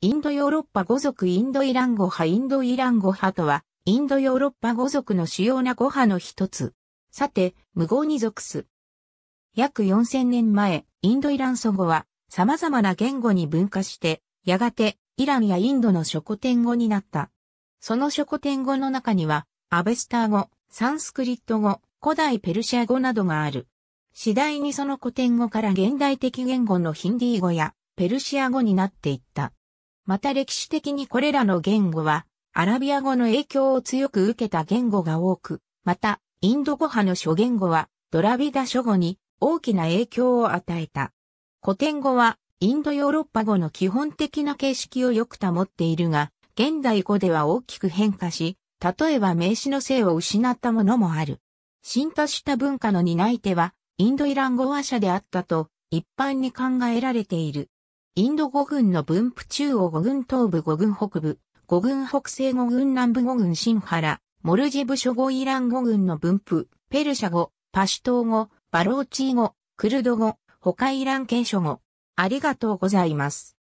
インドヨーロッパ語族インドイラン語派インドイラン語派とは、インドヨーロッパ語族の主要な語派の一つ。さて、無語に属す。約4000年前、インドイラン祖語は様々な言語に分化して、やがてイランやインドの諸古典語になった。その諸古典語の中には、アベスター語、サンスクリット語、古代ペルシア語などがある。次第にその古典語から現代的言語のヒンディー語やペルシア語になっていった。また歴史的にこれらの言語は、アラビア語の影響を強く受けた言語が多く、また、インド語派の諸言語は、ドラビダ諸語に大きな影響を与えた。古典語は、インドヨーロッパ語の基本的な形式をよく保っているが、現代語では大きく変化し、例えば名詞の性を失ったものもある。進化した文化の担い手は、インドイラン語話者であったと、一般に考えられている。インド5軍の分布中央5軍東部5軍北部、5軍北西5軍南部5軍新原、モルジェブ諸語イラン語軍の分布、ペルシャ語、パシュトー語、バローチー語、クルド語、他イラン系諸語。ありがとうございます。